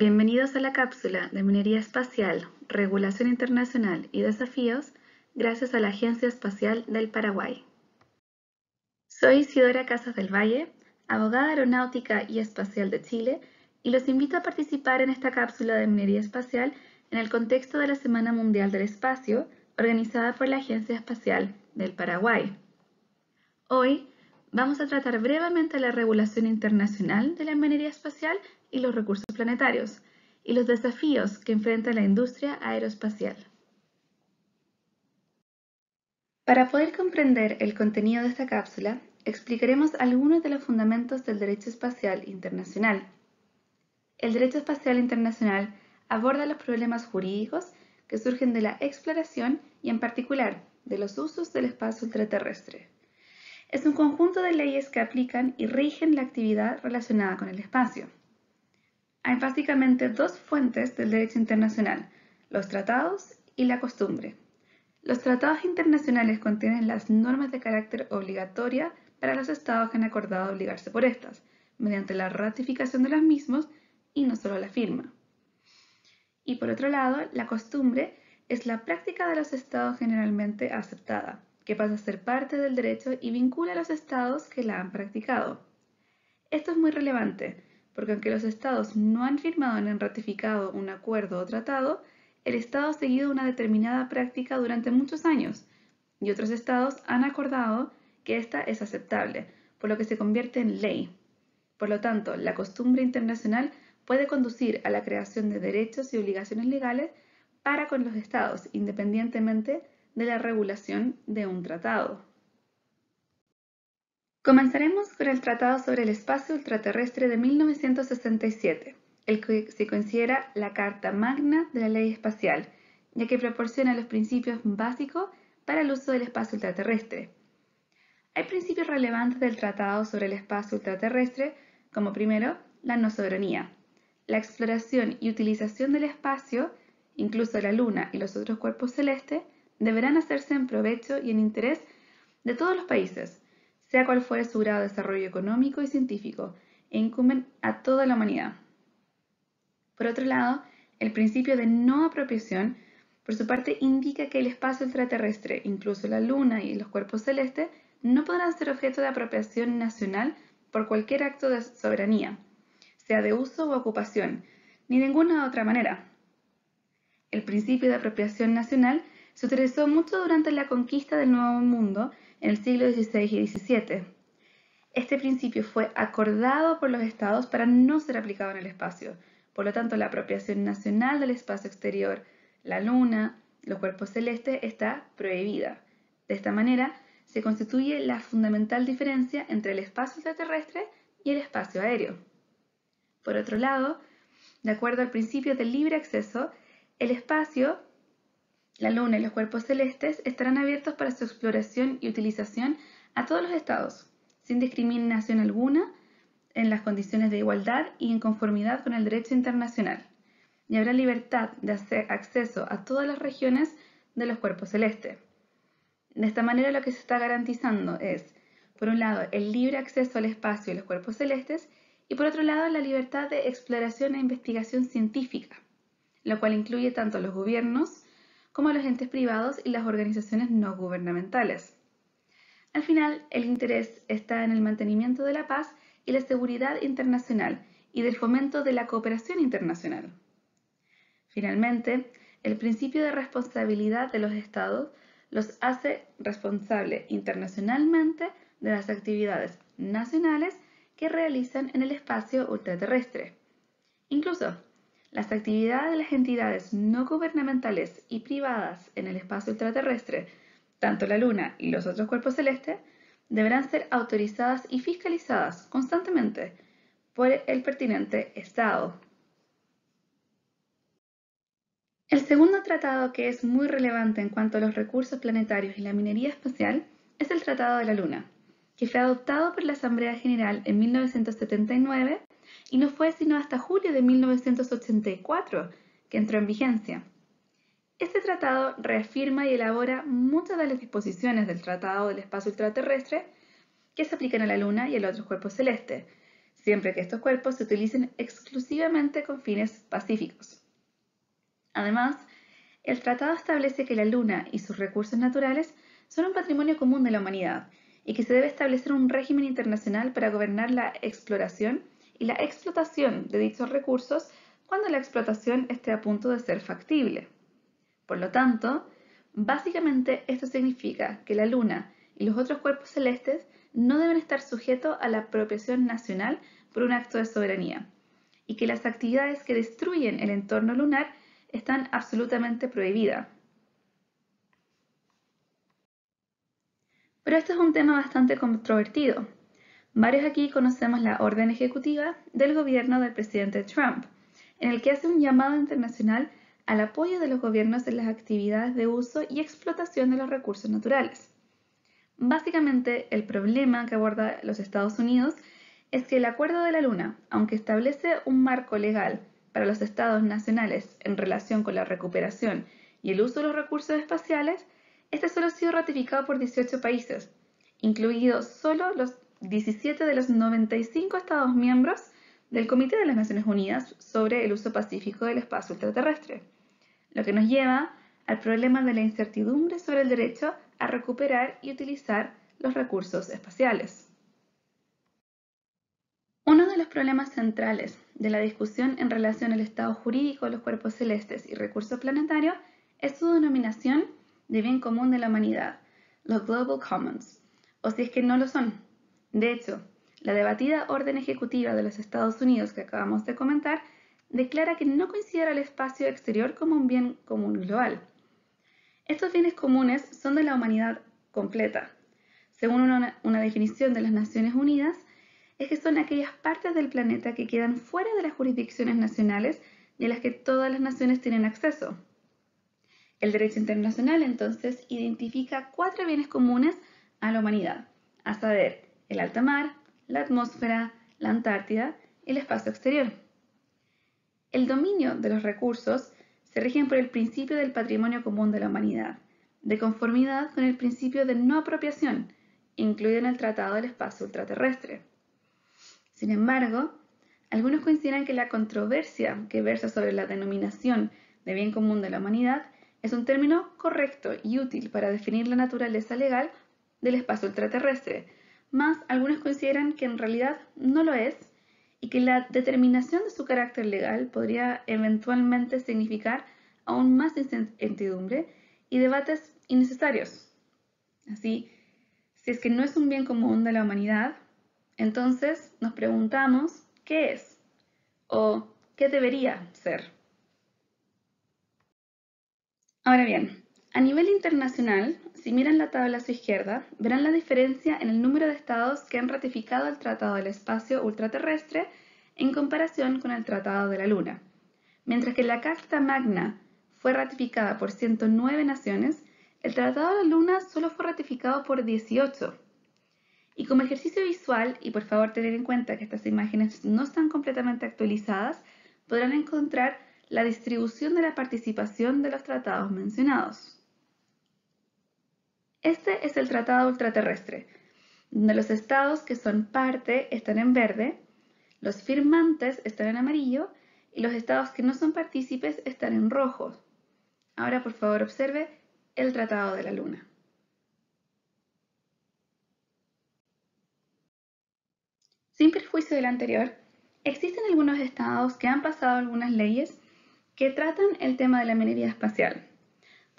Bienvenidos a la cápsula de Minería Espacial, Regulación Internacional y Desafíos, gracias a la Agencia Espacial del Paraguay. Soy Isidora Casas del Valle, abogada aeronáutica y espacial de Chile, y los invito a participar en esta cápsula de Minería Espacial en el contexto de la Semana Mundial del Espacio, organizada por la Agencia Espacial del Paraguay. Hoy vamos a tratar brevemente la regulación internacional de la minería espacial y los recursos planetarios y los desafíos que enfrenta la industria aeroespacial. Para poder comprender el contenido de esta cápsula, explicaremos algunos de los fundamentos del derecho espacial internacional. El derecho espacial internacional aborda los problemas jurídicos que surgen de la exploración y en particular de los usos del espacio extraterrestre es un conjunto de leyes que aplican y rigen la actividad relacionada con el espacio. Hay básicamente dos fuentes del derecho internacional, los tratados y la costumbre. Los tratados internacionales contienen las normas de carácter obligatoria para los estados que han acordado obligarse por estas, mediante la ratificación de los mismos y no solo la firma. Y por otro lado, la costumbre es la práctica de los estados generalmente aceptada, que pasa a ser parte del derecho y vincula a los estados que la han practicado. Esto es muy relevante, porque aunque los estados no han firmado ni han ratificado un acuerdo o tratado, el estado ha seguido una determinada práctica durante muchos años y otros estados han acordado que esta es aceptable, por lo que se convierte en ley. Por lo tanto, la costumbre internacional puede conducir a la creación de derechos y obligaciones legales para con los estados, independientemente de la regulación de un tratado. Comenzaremos con el Tratado sobre el Espacio Ultraterrestre de 1967, el que se considera la Carta Magna de la Ley Espacial, ya que proporciona los principios básicos para el uso del espacio ultraterrestre. Hay principios relevantes del Tratado sobre el Espacio Ultraterrestre, como primero, la no soberanía. La exploración y utilización del espacio, incluso la Luna y los otros cuerpos celestes, deberán hacerse en provecho y en interés de todos los países, sea cual fuere su grado de desarrollo económico y científico, e incumben a toda la humanidad. Por otro lado, el principio de no apropiación, por su parte, indica que el espacio extraterrestre, incluso la Luna y los cuerpos celestes, no podrán ser objeto de apropiación nacional por cualquier acto de soberanía, sea de uso o ocupación, ni de ninguna otra manera. El principio de apropiación nacional se utilizó mucho durante la conquista del Nuevo Mundo en el siglo XVI y XVII. Este principio fue acordado por los estados para no ser aplicado en el espacio. Por lo tanto, la apropiación nacional del espacio exterior, la luna, los cuerpos celestes está prohibida. De esta manera, se constituye la fundamental diferencia entre el espacio extraterrestre y el espacio aéreo. Por otro lado, de acuerdo al principio del libre acceso, el espacio la Luna y los cuerpos celestes estarán abiertos para su exploración y utilización a todos los estados, sin discriminación alguna, en las condiciones de igualdad y en conformidad con el derecho internacional. Y habrá libertad de hacer acceso a todas las regiones de los cuerpos celestes. De esta manera lo que se está garantizando es, por un lado, el libre acceso al espacio y los cuerpos celestes, y por otro lado, la libertad de exploración e investigación científica, lo cual incluye tanto los gobiernos, como los entes privados y las organizaciones no gubernamentales. Al final, el interés está en el mantenimiento de la paz y la seguridad internacional y del fomento de la cooperación internacional. Finalmente, el principio de responsabilidad de los Estados los hace responsable internacionalmente de las actividades nacionales que realizan en el espacio ultraterrestre. Incluso las actividades de las entidades no gubernamentales y privadas en el espacio extraterrestre, tanto la Luna y los otros cuerpos celestes, deberán ser autorizadas y fiscalizadas constantemente por el pertinente Estado. El segundo tratado que es muy relevante en cuanto a los recursos planetarios y la minería espacial es el Tratado de la Luna, que fue adoptado por la Asamblea General en 1979 y no fue sino hasta julio de 1984 que entró en vigencia. Este tratado reafirma y elabora muchas de las disposiciones del Tratado del Espacio Ultraterrestre que se aplican a la Luna y a los otros cuerpos celestes, siempre que estos cuerpos se utilicen exclusivamente con fines pacíficos. Además, el tratado establece que la Luna y sus recursos naturales son un patrimonio común de la humanidad y que se debe establecer un régimen internacional para gobernar la exploración y la explotación de dichos recursos cuando la explotación esté a punto de ser factible. Por lo tanto, básicamente esto significa que la Luna y los otros cuerpos celestes no deben estar sujetos a la apropiación nacional por un acto de soberanía y que las actividades que destruyen el entorno lunar están absolutamente prohibidas. Pero esto es un tema bastante controvertido, Varios aquí conocemos la orden ejecutiva del gobierno del presidente Trump, en el que hace un llamado internacional al apoyo de los gobiernos en las actividades de uso y explotación de los recursos naturales. Básicamente, el problema que aborda los Estados Unidos es que el Acuerdo de la Luna, aunque establece un marco legal para los estados nacionales en relación con la recuperación y el uso de los recursos espaciales, este solo ha sido ratificado por 18 países, incluidos solo los 17 de los 95 Estados miembros del Comité de las Naciones Unidas sobre el uso pacífico del espacio extraterrestre, lo que nos lleva al problema de la incertidumbre sobre el derecho a recuperar y utilizar los recursos espaciales. Uno de los problemas centrales de la discusión en relación al estado jurídico de los cuerpos celestes y recursos planetarios es su denominación de bien común de la humanidad, los Global Commons, o si es que no lo son, de hecho, la debatida Orden Ejecutiva de los Estados Unidos que acabamos de comentar declara que no considera el espacio exterior como un bien común global. Estos bienes comunes son de la humanidad completa. Según una, definición de las Naciones Unidas, es que son aquellas partes del planeta que quedan fuera de las jurisdicciones nacionales y a las que todas las naciones tienen acceso. El derecho internacional entonces identifica cuatro bienes comunes a la humanidad, a saber, el alta mar, la atmósfera, la Antártida y el espacio exterior. El dominio de los recursos se rigen por el principio del patrimonio común de la humanidad, de conformidad con el principio de no apropiación, incluido en el Tratado del Espacio Ultraterrestre. Sin embargo, algunos consideran que la controversia que versa sobre la denominación de bien común de la humanidad es un término correcto y útil para definir la naturaleza legal del espacio ultraterrestre, más algunos consideran que en realidad no lo es y que la determinación de su carácter legal podría eventualmente significar aún más incertidumbre y debates innecesarios. Así, si es que no es un bien común de la humanidad, entonces nos preguntamos qué es o qué debería ser. Ahora bien, a nivel internacional, si miran la tabla a su izquierda, verán la diferencia en el número de estados que han ratificado el Tratado del Espacio Ultraterrestre en comparación con el Tratado de la Luna. Mientras que la Carta Magna fue ratificada por 109 naciones, el Tratado de la Luna solo fue ratificado por 18. Y como ejercicio visual, y por favor tener en cuenta que estas imágenes no están completamente actualizadas, podrán encontrar la distribución de la participación de los tratados mencionados. Este es el Tratado Ultraterrestre, donde los estados que son parte están en verde, los firmantes están en amarillo y los estados que no son partícipes están en rojo. Ahora, por favor, observe el Tratado de la Luna. Sin perjuicio del anterior, existen algunos estados que han pasado algunas leyes que tratan el tema de la minería espacial.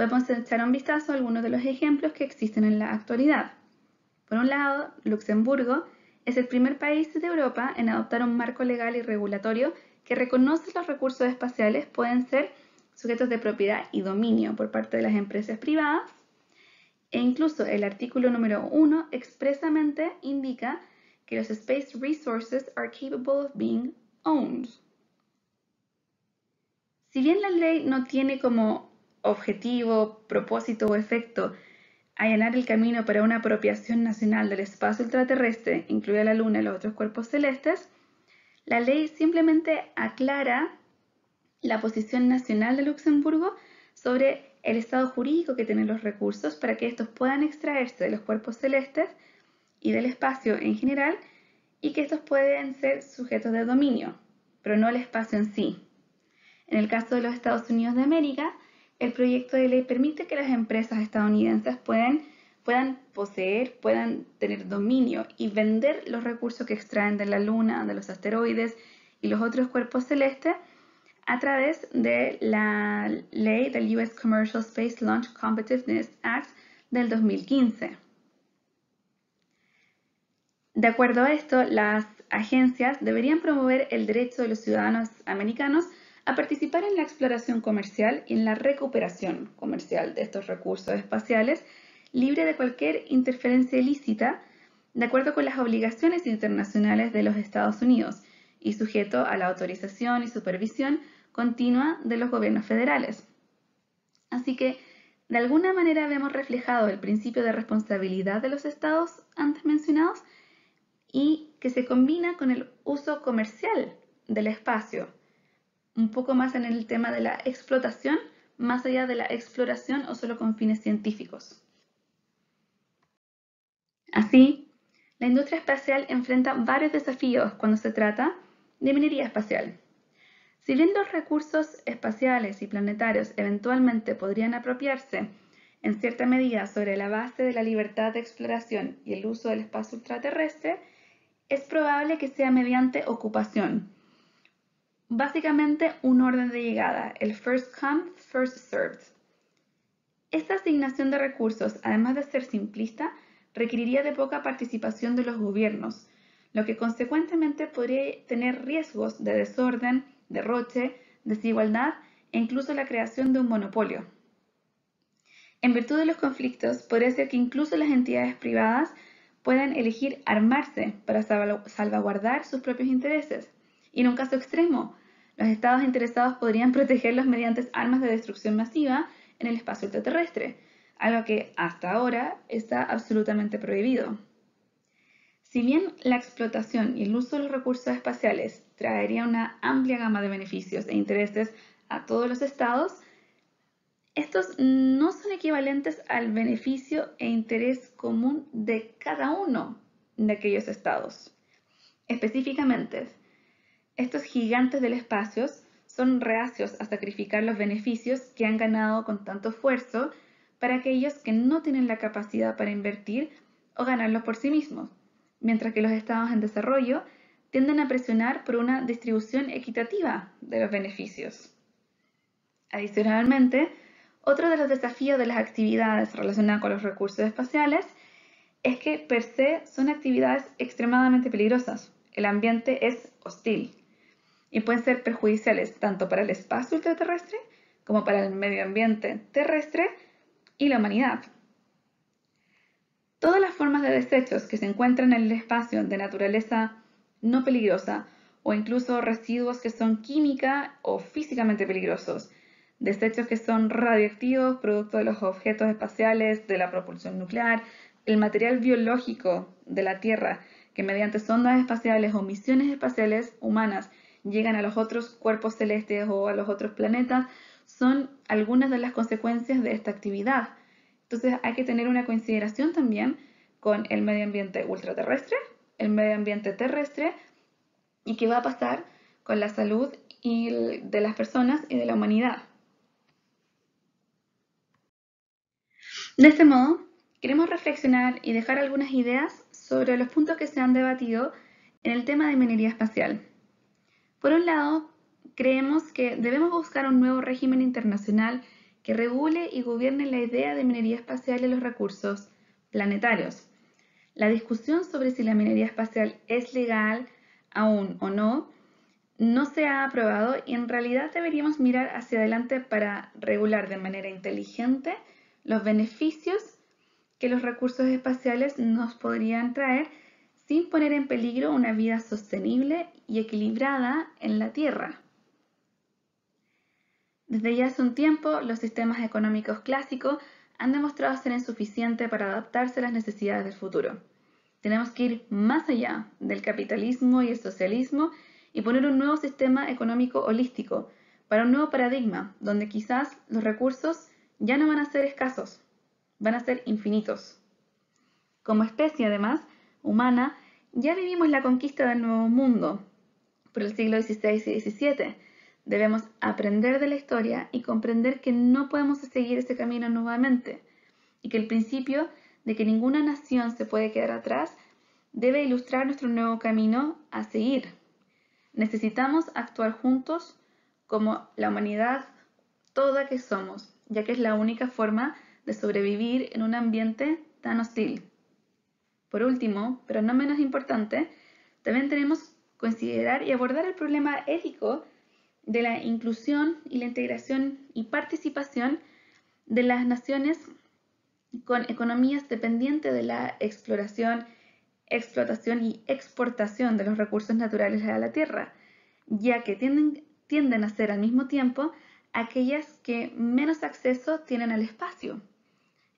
Podemos echar un vistazo a algunos de los ejemplos que existen en la actualidad. Por un lado, Luxemburgo es el primer país de Europa en adoptar un marco legal y regulatorio que reconoce los recursos espaciales pueden ser sujetos de propiedad y dominio por parte de las empresas privadas e incluso el artículo número 1 expresamente indica que los space resources are capable of being owned. Si bien la ley no tiene como objetivo, propósito o efecto, allanar el camino para una apropiación nacional del espacio ultraterrestre, incluida la Luna y los otros cuerpos celestes, la ley simplemente aclara la posición nacional de Luxemburgo sobre el estado jurídico que tienen los recursos para que estos puedan extraerse de los cuerpos celestes y del espacio en general y que estos pueden ser sujetos de dominio, pero no el espacio en sí. En el caso de los Estados Unidos de América, el proyecto de ley permite que las empresas estadounidenses puedan, poseer, puedan tener dominio y vender los recursos que extraen de la Luna, de los asteroides y los otros cuerpos celestes a través de la ley del US Commercial Space Launch Competitiveness Act del 2015. De acuerdo a esto, las agencias deberían promover el derecho de los ciudadanos americanos a participar en la exploración comercial y en la recuperación comercial de estos recursos espaciales, libre de cualquier interferencia ilícita, de acuerdo con las obligaciones internacionales de los Estados Unidos y sujeto a la autorización y supervisión continua de los gobiernos federales. Así que, de alguna manera hemos reflejado el principio de responsabilidad de los estados antes mencionados y que se combina con el uso comercial del espacio un poco más en el tema de la explotación, más allá de la exploración o solo con fines científicos. Así, la industria espacial enfrenta varios desafíos cuando se trata de minería espacial. Si bien los recursos espaciales y planetarios eventualmente podrían apropiarse en cierta medida sobre la base de la libertad de exploración y el uso del espacio ultraterrestre, es probable que sea mediante ocupación, básicamente un orden de llegada, el first come, first served. Esta asignación de recursos, además de ser simplista, requeriría de poca participación de los gobiernos, lo que consecuentemente podría tener riesgos de desorden, derroche, desigualdad e incluso la creación de un monopolio. En virtud de los conflictos, podría ser que incluso las entidades privadas puedan elegir armarse para salvaguardar sus propios intereses y en un caso extremo, los estados interesados podrían protegerlos mediante armas de destrucción masiva en el espacio extraterrestre, algo que hasta ahora está absolutamente prohibido. Si bien la explotación y el uso de los recursos espaciales traería una amplia gama de beneficios e intereses a todos los estados, estos no son equivalentes al beneficio e interés común de cada uno de aquellos estados. Específicamente, estos gigantes del espacio son reacios a sacrificar los beneficios que han ganado con tanto esfuerzo para aquellos que no tienen la capacidad para invertir o ganarlos por sí mismos, mientras que los estados en desarrollo tienden a presionar por una distribución equitativa de los beneficios. Adicionalmente, otro de los desafíos de las actividades relacionadas con los recursos espaciales es que per se son actividades extremadamente peligrosas. El ambiente es hostil y pueden ser perjudiciales tanto para el espacio ultraterrestre como para el medio ambiente terrestre y la humanidad. Todas las formas de desechos que se encuentran en el espacio de naturaleza no peligrosa o incluso residuos que son química o físicamente peligrosos, desechos que son radioactivos, producto de los objetos espaciales, de la propulsión nuclear, el material biológico de la Tierra, que mediante sondas espaciales o misiones espaciales humanas llegan a los otros cuerpos celestes o a los otros planetas, son algunas de las consecuencias de esta actividad. Entonces hay que tener una consideración también con el medio ambiente ultraterrestre, el medio ambiente terrestre y qué va a pasar con la salud y de las personas y de la humanidad. De este modo, queremos reflexionar y dejar algunas ideas sobre los puntos que se han debatido en el tema de minería espacial. Por un lado, creemos que debemos buscar un nuevo régimen internacional que regule y gobierne la idea de minería espacial y los recursos planetarios. La discusión sobre si la minería espacial es legal aún o no no se ha aprobado y en realidad deberíamos mirar hacia adelante para regular de manera inteligente los beneficios que los recursos espaciales nos podrían traer sin poner en peligro una vida sostenible y equilibrada en la Tierra. Desde ya hace un tiempo, los sistemas económicos clásicos han demostrado ser insuficientes para adaptarse a las necesidades del futuro. Tenemos que ir más allá del capitalismo y el socialismo y poner un nuevo sistema económico holístico para un nuevo paradigma donde quizás los recursos ya no van a ser escasos, van a ser infinitos. Como especie, además, humana, ya vivimos la conquista del Nuevo Mundo por el siglo XVI y XVII. Debemos aprender de la historia y comprender que no podemos seguir ese camino nuevamente y que el principio de que ninguna nación se puede quedar atrás debe ilustrar nuestro nuevo camino a seguir. Necesitamos actuar juntos como la humanidad toda que somos, ya que es la única forma de sobrevivir en un ambiente tan hostil. Por último, pero no menos importante, también tenemos que considerar y abordar el problema ético de la inclusión y la integración y participación de las naciones con economías dependientes de la exploración, explotación y exportación de los recursos naturales a la tierra, ya que tienden, tienden a ser al mismo tiempo aquellas que menos acceso tienen al espacio,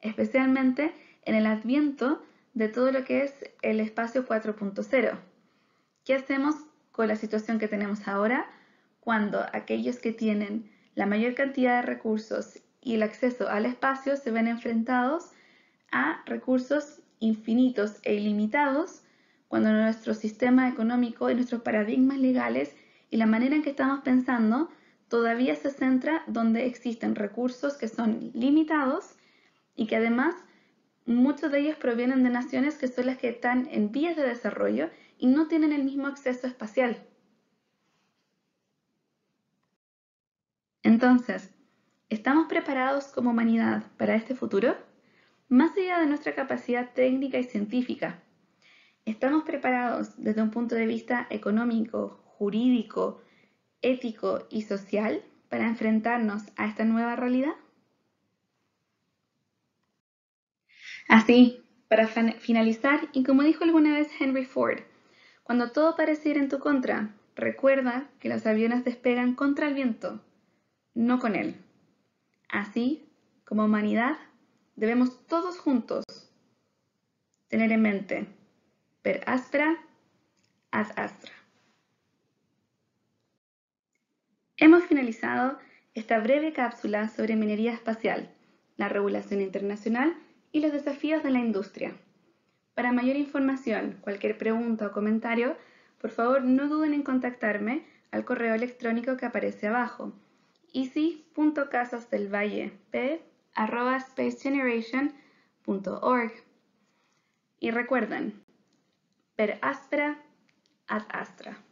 especialmente en el adviento de todo lo que es el espacio 4.0. ¿Qué hacemos con la situación que tenemos ahora cuando aquellos que tienen la mayor cantidad de recursos y el acceso al espacio se ven enfrentados a recursos infinitos e ilimitados cuando nuestro sistema económico y nuestros paradigmas legales y la manera en que estamos pensando todavía se centra donde existen recursos que son limitados y que además muchos de ellos provienen de naciones que son las que están en vías de desarrollo y no tienen el mismo acceso espacial. Entonces, ¿estamos preparados como humanidad para este futuro? Más allá de nuestra capacidad técnica y científica, ¿estamos preparados desde un punto de vista económico, jurídico, ético y social para enfrentarnos a esta nueva realidad? Así, para finalizar, y como dijo alguna vez Henry Ford, cuando todo ir en tu contra, recuerda que los aviones despegan contra el viento, no con él. Así, como humanidad, debemos todos juntos tener en mente per astra, ad astra. Hemos finalizado esta breve cápsula sobre minería espacial, la regulación internacional y los desafíos de la industria. Para mayor información, cualquier pregunta o comentario, por favor no duden en contactarme al correo electrónico que aparece abajo, easy.casasdelvallep.spacegeneration.org. Y recuerden, per astra, ad astra.